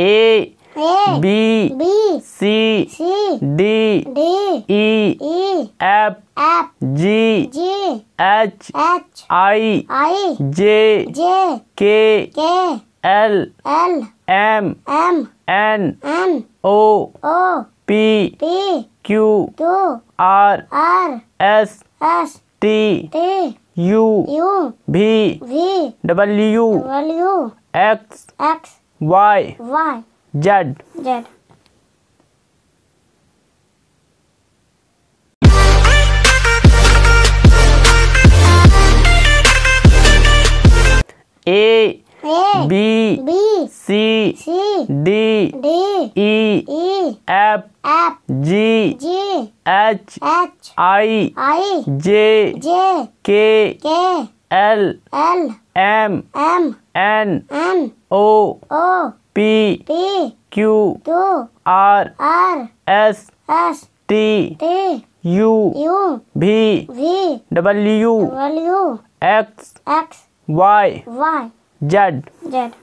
A B C D E F G H I J K L M N O P Q R S T U V W X Y. Y. Z. Z. A, A B, B C, C D, D E, e F, F G, G H, H I, I J, J K, K L, L M, M N, N O O P P Q Q R R S S T T U U V V W W X X Y Y Z Z